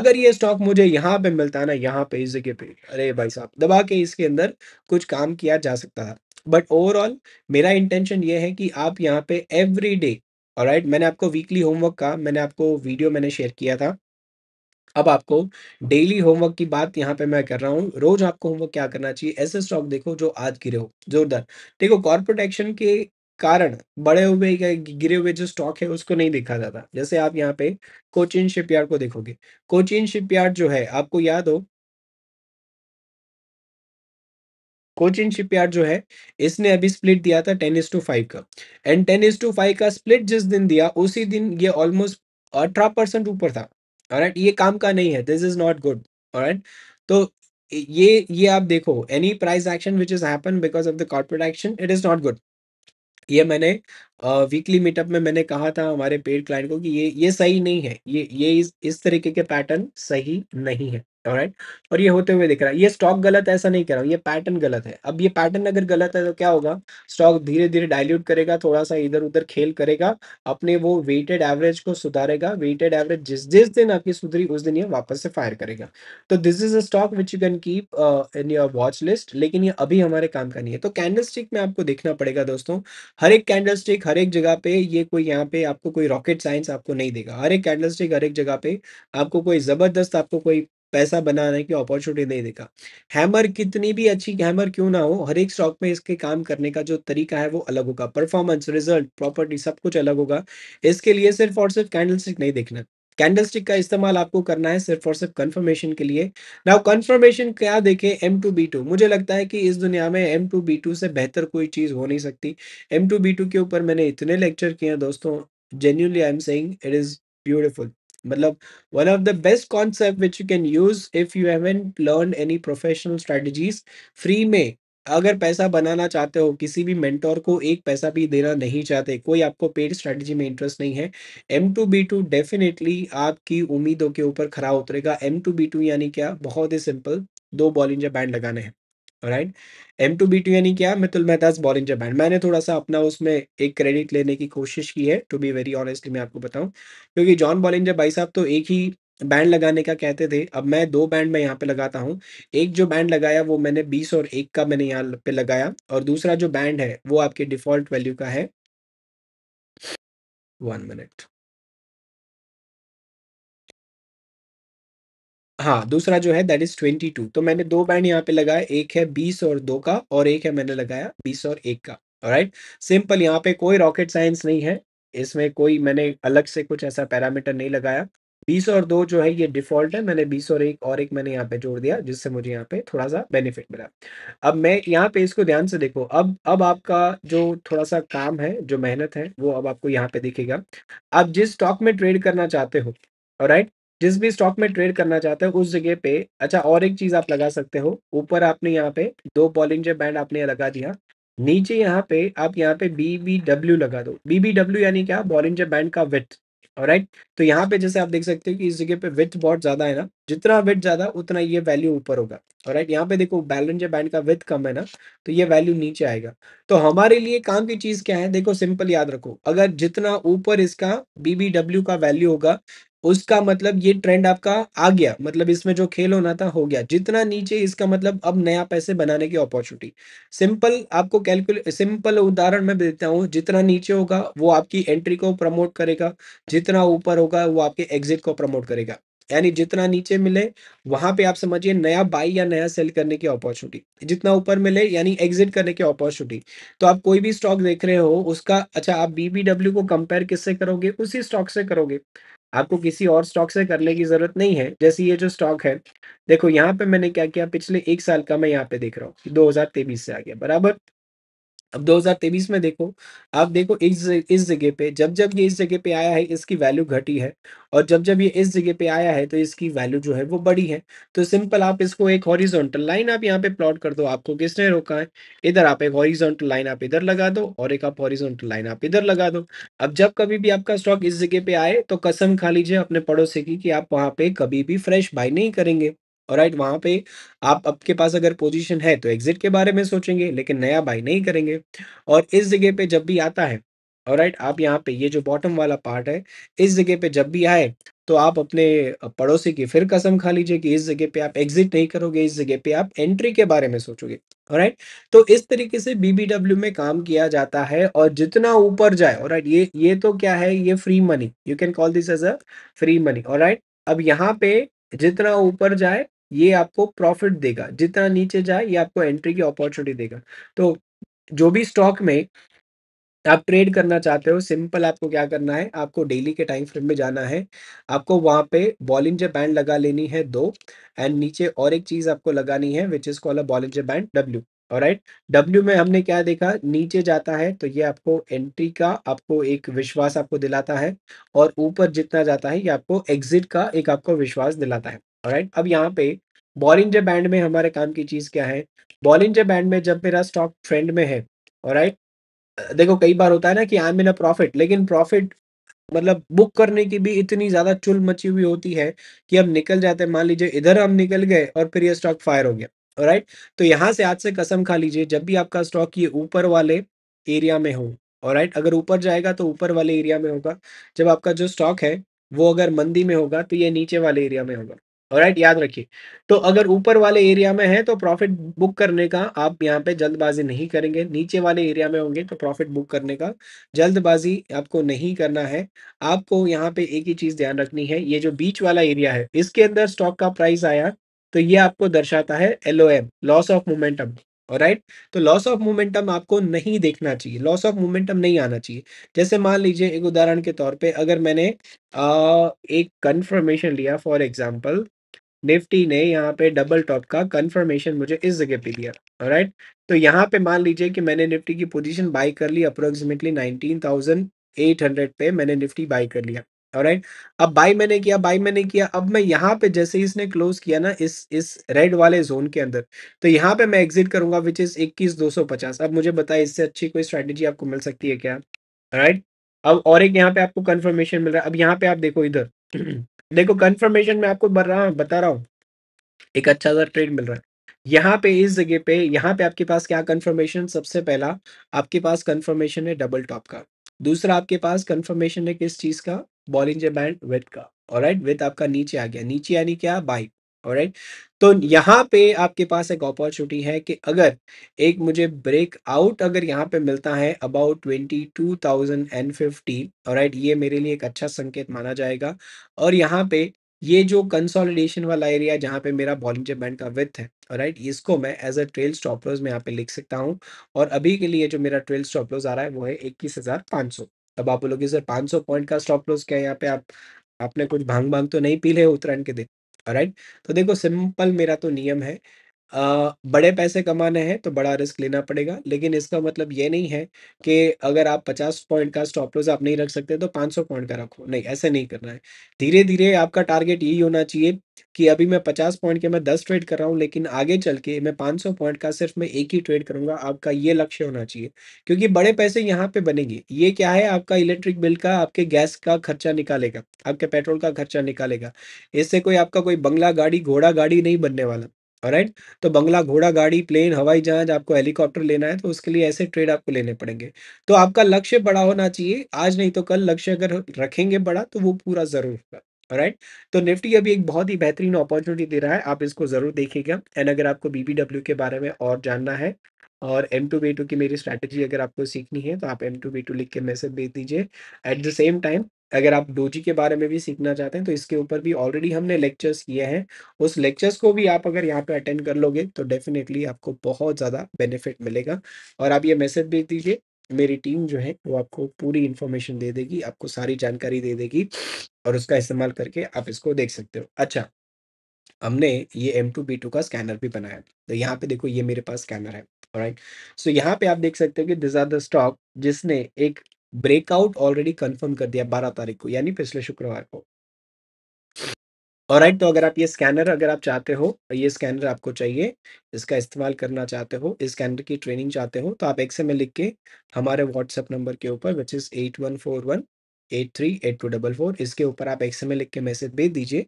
अगर ये स्टॉक मुझे यहाँ पे मिलता ना यहाँ पे इस जगह पे अरे भाई साहब दबा के इसके अंदर कुछ काम किया जा सकता था बट ओवरऑल मेरा इंटेंशन ये है कि आप यहाँ पे एवरी डे और राइट मैंने आपको वीकली होमवर्क का मैंने आपको वीडियो मैंने शेयर किया था अब आपको डेली होमवर्क की बात यहाँ पे मैं कर रहा हूँ रोज आपको होमवर्क क्या करना चाहिए ऐसे स्टॉक देखो जो आज गिरे हो जोरदार देखो कॉर्पोरेट एक्शन के कारण बड़े हुए या गिरे हुए जो स्टॉक है उसको नहीं देखा जाता जैसे आप यहाँ पे कोचिन शिपयार्ड को देखोगे कोचिन शिपयार्ड जो है आपको याद हो कोचिन शिपयार्ड जो है इसने अभी स्प्लिट दिया था टेन टू फाइव का एंड टेन टू फाइव का स्प्लिट जिस दिन दिया उसी दिन ये ऑलमोस्ट अठारह परसेंट ऊपर था राइट ये काम का नहीं है this is not good right तो ये ये आप देखो any price action which is happen because of the corporate action it is not good ये मैंने वीकली मीटअप में मैंने कहा था हमारे पेड क्लाइंट को कि ये ये सही नहीं है ये ये इस इस तरीके के पैटर्न सही नहीं है राइट और ये होते हुए दिख रहा है ये स्टॉक गलत है ऐसा नहीं कह रहा हूँ ये पैटर्न गलत है अब ये पैटर्न अगर गलत है तो क्या होगा स्टॉक धीरे धीरे डाइल्यूट करेगा थोड़ा सा इधर उधर खेल करेगा अपने वो वेटेड एवरेज को सुधारेगा वेटेड एवरेज जिस जिस दिन आपकी सुधरी उस दिन ये वापस से फायर करेगा तो this is a stock which you can keep in your watch list लेकिन ये अभी हमारे काम का नहीं है तो कैंडल में आपको देखना पड़ेगा दोस्तों हर एक कैंडल हर एक जगह पे ये कोई यहाँ पे आपको कोई रॉकेट साइंस आपको नहीं देगा हर एक कैंडल हर एक जगह पे आपको कोई जबरदस्त आपको कोई पैसा बनाने की अपॉर्चुनिटी नहीं देखा हैमर कितनी भी अच्छी हैमर क्यों ना हो हर एक स्टॉक में इसके काम करने का जो तरीका है वो अलग होगा परफॉर्मेंस रिजल्ट प्रॉपर्टी सब कुछ अलग होगा इसके लिए सिर्फ और सिर्फ कैंडल स्टिक नहीं देखना कैंडल स्टिक का इस्तेमाल आपको करना है सिर्फ और सिर्फ कन्फर्मेशन के लिए नाउ कन्फर्मेशन क्या देखें एम टू बी टू मुझे लगता है कि इस दुनिया में एम टू बी टू से बेहतर कोई चीज़ हो नहीं सकती एम टू बी टू के ऊपर मैंने इतने लेक्चर किए हैं दोस्तों genuinely I am saying it is beautiful मतलब one of the best concept which you can use if you haven't learn any professional strategies free में अगर पैसा बनाना चाहते हो किसी भी मेंटोर को एक पैसा भी देना नहीं चाहते कोई आपको पेड स्ट्रेटजी में इंटरेस्ट नहीं है M two B two definitely आपकी उम्मीदों के ऊपर खरा उतरेगा एम टू बी टू यानी क्या बहुत ही सिंपल दो बॉलिंजर बैंड लगाने हैं right M two B two यानी क्या मितुल मेहताज बॉलिंजर बैंड मैंने थोड़ा सा अपना उसमें एक क्रेडिट लेने की कोशिश की है टू बी वेरी ऑनेस्टली मैं आपको बताऊं क्योंकि जॉन बॉलिंजर भाई साहब तो एक ही बैंड लगाने का कहते थे अब मैं दो बैंड में यहाँ पे लगाता हूँ एक जो बैंड लगाया वो मैंने बीस और एक का मैंने यहाँ पे लगाया और दूसरा जो बैंड है वो आपके डिफॉल्ट वैल्यू का है वन मिनट हाँ दूसरा जो है दैट इज ट्वेंटी टू तो मैंने दो बैंड यहाँ पे लगाया एक है बीस और दो का और एक है मैंने लगाया बीस और एक का राइट सिंपल यहाँ पे कोई रॉकेट साइंस नहीं है इसमें कोई मैंने अलग से कुछ ऐसा पैरामीटर नहीं लगाया बीस और दो जो है ये डिफॉल्ट है मैंने बीस और एक और एक मैंने यहाँ पे जोड़ दिया जिससे मुझे यहाँ पे थोड़ा सा बेनिफिट मिला अब मैं यहाँ पे इसको ध्यान से देखो अब अब आपका जो थोड़ा सा काम है जो मेहनत है वो अब आपको यहाँ पे दिखेगा आप जिस स्टॉक में ट्रेड करना चाहते हो राइट जिस भी स्टॉक में ट्रेड करना चाहते हो उस जगह पे अच्छा और एक चीज आप लगा सकते हो ऊपर आपने यहाँ पे दो बॉलिंजर बैंड आपने लगा दिया नीचे यहाँ पे आप यहाँ पे बीबीडब्ल्यू लगा दो बीबीडब्ल्यू यानी क्या बॉलिंजर बैंड का विथ राइट तो यहाँ पे जैसे आप देख सकते हो कि इस जगह पे विथ बहुत ज्यादा है ना जितना विथ ज्यादा उतना ये वैल्यू ऊपर होगा राइट यहाँ पे देखो बैलेंजर बैंड का विथ कम है ना तो ये वैल्यू नीचे आएगा तो हमारे लिए काम की चीज क्या है देखो सिंपल याद रखो अगर जितना ऊपर इसका बीबीडब्ल्यू का वैल्यू होगा उसका मतलब ये ट्रेंड आपका आ गया मतलब इसमें जो खेल होना था हो गया जितना नीचे इसका मतलब अब नया पैसे बनाने की अपॉर्चुनिटी सिंपल आपको कैलकुले सिंपल उदाहरण मैं देता हूँ जितना नीचे होगा वो आपकी एंट्री को प्रमोट करेगा जितना ऊपर होगा वो आपके एग्जिट को प्रमोट करेगा यानी जितना नीचे मिले वहां पे आप समझिए नया बाई या नया सेल करने की अपॉर्चुनिटी जितना ऊपर मिले यानी एग्जिट करने की अपॉर्चुनिटी तो आप कोई भी स्टॉक देख रहे हो उसका अच्छा आप बीबीडब्ल्यू को कंपेयर किससे करोगे उसी स्टॉक से करोगे आपको किसी और स्टॉक से करने की जरूरत नहीं है जैसे ये जो स्टॉक है देखो यहाँ पे मैंने क्या किया पिछले एक साल का मैं यहाँ पे देख रहा हूँ दो हजार तेईस से आ गया बराबर अब 2023 में देखो आप देखो इस इस जगह पे जब जब ये इस जगह पे आया है इसकी वैल्यू घटी है और जब जब ये इस जगह पे आया है तो इसकी वैल्यू जो है वो बड़ी है तो सिंपल आप इसको एक हॉरिजॉन्टल लाइन आप यहाँ पे प्लॉट कर दो आपको किसने रोका है इधर आप एक हॉरिजॉन्टल लाइन आप इधर लगा दो और एक आप हॉरिजॉन्टल लाइन आप इधर लगा दो अब जब कभी भी आपका स्टॉक इस जगह पे आए तो कसम खा लीजिए अपने पड़ोसी की कि आप वहाँ पे कभी भी फ्रेश बाई नहीं करेंगे और राइट वहां पे आप आपके पास अगर पोजीशन है तो एग्जिट के बारे में सोचेंगे लेकिन नया बाई नहीं करेंगे और इस जगह पे जब भी आता है और राइट आप यहाँ पे ये जो बॉटम वाला पार्ट है इस जगह पे जब भी आए तो आप अपने पड़ोसी की फिर कसम खा लीजिए कि इस जगह पे आप एग्जिट नहीं करोगे इस जगह पे आप एंट्री के बारे में सोचोगे राइट तो इस तरीके से बीबीडब्ल्यू में काम किया जाता है और जितना ऊपर जाए राइट ये ये तो क्या है ये free money you can call this as a free money right अब यहाँ पे जितना ऊपर जाए ये आपको प्रॉफिट देगा जितना नीचे जाए ये आपको एंट्री की अपॉर्चुनिटी देगा तो जो भी स्टॉक में आप ट्रेड करना चाहते हो सिंपल आपको क्या करना है आपको डेली के टाइम फ्रेम में जाना है आपको वहां पे बॉलिंजर बैंड लगा लेनी है दो एंड नीचे और एक चीज़ आपको लगानी है which is call a Bollinger band W और डब्ल्यू में हमने क्या देखा नीचे जाता है तो ये आपको एंट्री का आपको एक विश्वास आपको दिलाता है और ऊपर जितना जाता है ये आपको एग्जिट का एक आपको विश्वास दिलाता है राइट अब यहाँ पे बॉलिंजर बैंड में हमारे काम की चीज़ क्या है बॉलिंजर बैंड में जब मेरा स्टॉक ट्रेंड में है राइट देखो कई बार होता है ना कि I am in a profit लेकिन प्रॉफिट मतलब बुक करने की भी इतनी ज़्यादा चुल मची हुई होती है कि हम निकल जाते हैं मान लीजिए इधर हम निकल गए और फिर ये स्टॉक फायर हो गया राइट तो यहाँ से आज से कसम खा लीजिए जब भी आपका स्टॉक ये ऊपर वाले एरिया में हो और राइट अगर ऊपर जाएगा तो ऊपर वाले एरिया में होगा जब आपका जो स्टॉक है वो अगर मंदी में होगा तो ये नीचे वाले एरिया में होगा राइट याद रखिए तो अगर ऊपर वाले एरिया में है तो प्रॉफिट बुक करने का आप यहाँ पे जल्दबाजी नहीं करेंगे नीचे वाले एरिया में होंगे तो प्रॉफिट बुक करने का जल्दबाजी आपको नहीं करना है आपको यहाँ पे एक ही चीज ध्यान रखनी है ये जो बीच वाला एरिया है इसके अंदर स्टॉक का प्राइस आया तो ये आपको दर्शाता है एल लॉस ऑफ मोमेंटम राइट तो लॉस ऑफ मोमेंटम आपको नहीं देखना चाहिए लॉस ऑफ मोमेंटम नहीं आना चाहिए जैसे मान लीजिए एक उदाहरण के तौर पे अगर मैंने आ, एक कंफर्मेशन लिया फॉर एग्जांपल निफ्टी ने यहाँ पे डबल टॉप का कंफर्मेशन मुझे इस जगह पे दिया राइट तो यहाँ पे मान लीजिए कि मैंने निफ्टी की पोजिशन बाई कर ली अप्रोक्सीमेटली हंड्रेड पे मैंने निफ्टी बाई कर लिया राइट अब बाई मैंने किया बाई मैंने किया अब मैं यहाँ पे जैसे ही इसने क्लोज किया ना इस इस रेड वाले जोन के अंदर तो यहाँ पे मैं एग्जिट करूंगा विच इज इक्कीस दो सौ पचास अब मुझे बताया इससे अच्छी कोई स्ट्रेटेजी आपको मिल सकती है क्या राइट अब और एक यहाँ पे आपको कंफर्मेशन मिल रहा है अब यहाँ पे आप देखो इधर देखो कन्फर्मेशन में आपको बर रहा बता रहा हूँ एक अच्छा सा ट्रेड मिल रहा है यहाँ पे इस जगह पे यहाँ पे आपके पास क्या कन्फर्मेशन सबसे पहला आपके पास कन्फर्मेशन है डबल टॉप का दूसरा आपके पास कंफर्मेशन है किस चीज का बॉलिंजर बैंड विथ का और राइट विथ आपका नीचे आ गया नीचे यानी क्या बाई और राइट तो यहाँ पे आपके पास एक अपॉर्चुनिटी है कि अगर एक मुझे ब्रेक आउट अगर यहाँ पे मिलता है about twenty two thousand and fifty और राइट ये मेरे लिए एक अच्छा संकेत माना जाएगा और यहाँ पे ये जो कंसोलिडेशन वाला एरिया जहाँ पे मेरा बॉलिंजर बैंड का विथ है राइट इसको मैं एज अ ट्रेल स्टॉपलॉस में यहाँ पे लिख सकता हूँ और अभी के लिए जो मेरा ट्रेल स्टॉपलॉस आ रहा है वो है इक्कीस हज़ार पाँच सौ तब आप बोलोगे सर 500 पॉइंट का स्टॉप लॉस क्या है यहाँ पे आप आपने कुछ भांग भांग तो नहीं पी ले उत्तरायण के दिन राइट तो देखो सिंपल मेरा तो नियम है बड़े पैसे कमाने हैं तो बड़ा रिस्क लेना पड़ेगा, लेकिन इसका मतलब ये नहीं है कि अगर आप 50 पॉइंट का स्टॉप लॉस आप नहीं रख सकते तो 500 पॉइंट का रखो। नहीं, ऐसे नहीं करना है। धीरे-धीरे आपका टारगेट यही होना चाहिए कि अभी मैं 50 पॉइंट के मैं 10 ट्रेड कर रहा हूँ, लेकिन आगे चल के मैं 500 पॉइंट का सिर्फ़ मैं एक ही ट्रेड करूँगा, आपका ये लक्ष्य होना चाहिए। क्योंकि बड़े पैसे यहाँ पे बनेंगे। ये क्या है आपका इलेक्ट्रिक बिल का, आपके गैस का खर्चा निकालेगा, आपके पेट्रोल का खर्चा निकालेगा। इससे कोई आपका कोई बंगला, गाड़ी, घोड़ा गाड़ी नहीं बनने वाला। राइट तो बंगला घोड़ा गाड़ी प्लेन हवाई जहाज आपको हेलीकॉप्टर लेना है तो उसके लिए ऐसे ट्रेड आपको लेने पड़ेंगे तो आपका लक्ष्य बड़ा होना चाहिए आज नहीं तो कल लक्ष्य अगर रखेंगे बड़ा तो वो पूरा जरूर होगा राइट तो निफ्टी अभी एक बहुत ही बेहतरीन अपॉर्चुनिटी दे रहा है आप इसको जरूर देखिएगा एंड अगर आपको बीबीडब्ल्यू के बारे में और जानना है और एम टू बी टू की मेरी स्ट्रैटेजी अगर आपको सीखनी है तो आप एम टू बी टू लिख के मैसेज भेज दीजिए एट द सेम टाइम अगर आप डोजी के बारे में भी सीखना चाहते हैं तो इसके ऊपर भी ऑलरेडी हमने लेक्चर्स किए हैं उस लेक्चर्स को भी आप अगर यहाँ पे अटेंड कर लोगे तो डेफिनेटली आपको बहुत ज़्यादा बेनिफिट मिलेगा और आप ये मैसेज भेज दीजिए मेरी टीम जो है वो आपको पूरी इन्फॉर्मेशन दे देगी आपको सारी जानकारी दे देगी और उसका इस्तेमाल करके आप इसको देख सकते हो अच्छा हमने ये एम टू बी टू का स्कैनर भी बनाया तो यहाँ पे देखो ये मेरे पास स्कैनर है राइट सो so, यहाँ पे आप देख सकते हो कि दिस आर द स्टॉक जिसने एक ब्रेकआउट ऑलरेडी कंफर्म कर दिया बारह तारीख को यानी पिछले शुक्रवार को और राइट तो अगर आप ये स्कैनर अगर आप चाहते हो ये स्कैनर आपको चाहिए इसका इस्तेमाल करना चाहते हो इस स्कैनर की ट्रेनिंग चाहते हो तो आप एक से में लिख के हमारे व्हाट्सएप नंबर के ऊपर which is eight one four one eight three eight two double four इसके ऊपर आप एक में लिख के मैसेज भेज दीजिए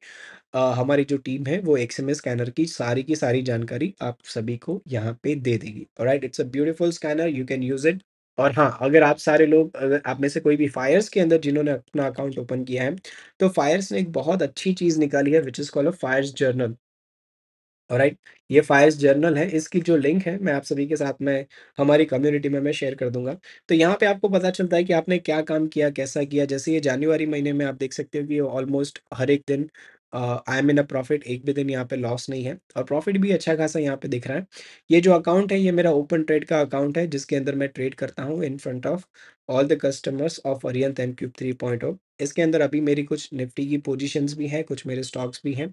हमारी जो टीम है वो एक में स्कैनर की सारी की सारी जानकारी आप सभी को यहाँ पे दे देगी right it's a beautiful scanner you can use it और हाँ, अगर आप सारे लोग अगर आप में से कोई भी फायर्स के अंदर जिन्होंने अपना अकाउंट ओपन किया है, तो फायर्स ने एक बहुत अच्छी चीज़ निकाली है which is called a Fyers journal. Right ये फायर्स जर्नल है, इसकी जो लिंक है मैं आप सभी के साथ में हमारी कम्युनिटी में मैं शेयर कर दूंगा तो यहाँ पे आपको पता चलता है कि आपने क्या काम किया, कैसा किया। जैसे ये जनवरी महीने में आप देख सकते हो कि ऑलमोस्ट हर एक दिन आई एम इन अ प्रॉफिट एक भी दिन यहाँ पे लॉस नहीं है और प्रॉफिट भी अच्छा खासा यहाँ पे दिख रहा है ये जो अकाउंट है ये मेरा ओपन ट्रेड का अकाउंट है जिसके अंदर मैं ट्रेड करता हूँ in front of all the customers of Ariyant M cube three point of इसके अंदर अभी मेरी कुछ निफ्टी की पोजिशन भी हैं कुछ मेरे स्टॉक्स भी हैं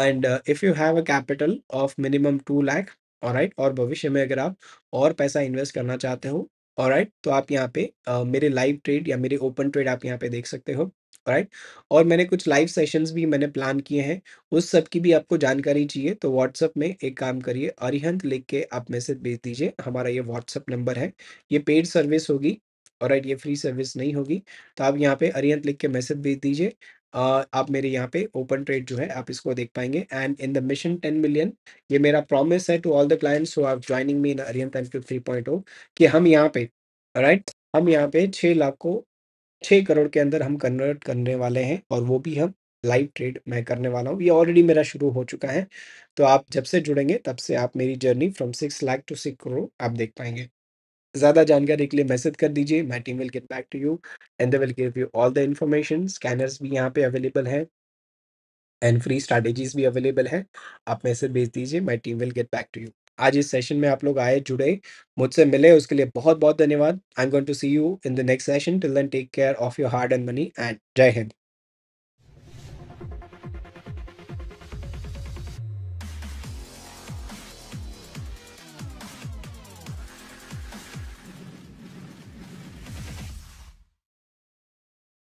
and if you have a capital of minimum two lakh और राइट और भविष्य में अगर आप और पैसा इन्वेस्ट करना चाहते हो और राइट तो आप यहाँ पे मेरे लाइव ट्रेड या मेरे ओपन ट्रेड आप यहाँ पे देख सकते हो राइट और मैंने कुछ लाइव सेशंस भी मैंने प्लान किए हैं उस सब की भी आपको जानकारी चाहिए तो व्हाट्सअप में एक काम करिए अरिहंत लिख के आप मैसेज भेज दीजिए हमारा ये व्हाट्सअप नंबर है ये पेड सर्विस होगी और राइट ये फ्री सर्विस नहीं होगी तो आप यहाँ पे अरिहंत लिख के मैसेज भेज दीजिए आप मेरे यहाँ पे ओपन ट्रेड जो है आप इसको देख पाएंगे and in the mission ten million ये मेरा प्रॉमिस है to all the clients who are joining me in Ariyant three point कि हम यहाँ पे राइट right? हम यहाँ पे छः लाख को छः करोड़ के अंदर हम कन्वर्ट करने वाले हैं और वो भी हम लाइव ट्रेड मैं करने वाला हूँ ये ऑलरेडी मेरा शुरू हो चुका है तो आप जब से जुड़ेंगे तब से आप मेरी journey from six lakh to six crore आप देख पाएंगे ज़्यादा जानकारी के लिए मैसेज कर दीजिए। My team will get back to you and they will give you all the information. Scanners भी यहाँ पे अवेलेबल हैं। एंड फ्री स्ट्रैटेजीज़ भी अवेलेबल हैं। आप मैसेज भेज दीजिए, my team will get back to you. आज इस सेशन में आप लोग आए, जुड़े, मुझसे मिले उसके लिए बहुत-बहुत धन्यवाद। I am going to see you in the next session. Till then take care of your heart and money and जय हिंद।